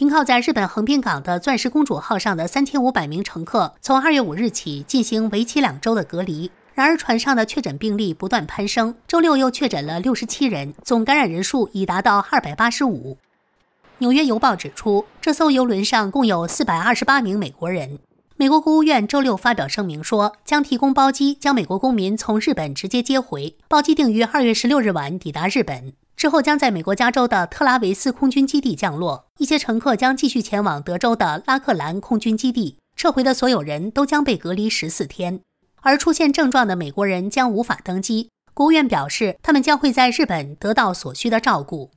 停靠在日本横滨港的“钻石公主”号上的三千五百名乘客，从二月五日起进行为期两周的隔离。然而，船上的确诊病例不断攀升，周六又确诊了六十七人，总感染人数已达到二百八十五。《纽约邮报》指出，这艘游轮上共有四百二十八名美国人。美国国务院周六发表声明说，将提供包机将美国公民从日本直接接回，包机定于二月十六日晚抵达日本。之后将在美国加州的特拉维斯空军基地降落，一些乘客将继续前往德州的拉克兰空军基地。撤回的所有人都将被隔离十四天，而出现症状的美国人将无法登机。国务院表示，他们将会在日本得到所需的照顾。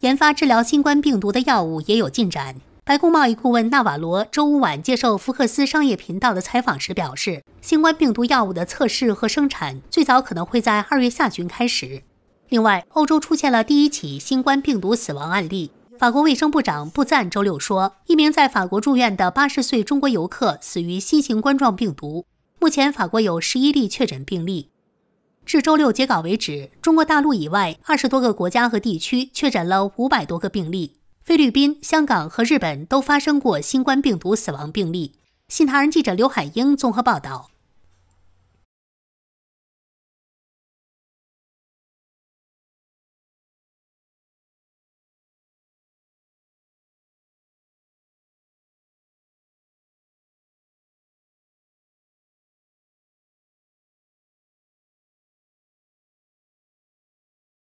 研发治疗新冠病毒的药物也有进展。白宫贸易顾问纳瓦罗周五晚接受福克斯商业频道的采访时表示，新冠病毒药物的测试和生产最早可能会在二月下旬开始。另外，欧洲出现了第一起新冠病毒死亡案例。法国卫生部长布赞周六说，一名在法国住院的80岁中国游客死于新型冠状病毒。目前，法国有11例确诊病例。至周六截稿为止，中国大陆以外20多个国家和地区确诊了500多个病例。菲律宾、香港和日本都发生过新冠病毒死亡病例。新唐人记者刘海英综合报道。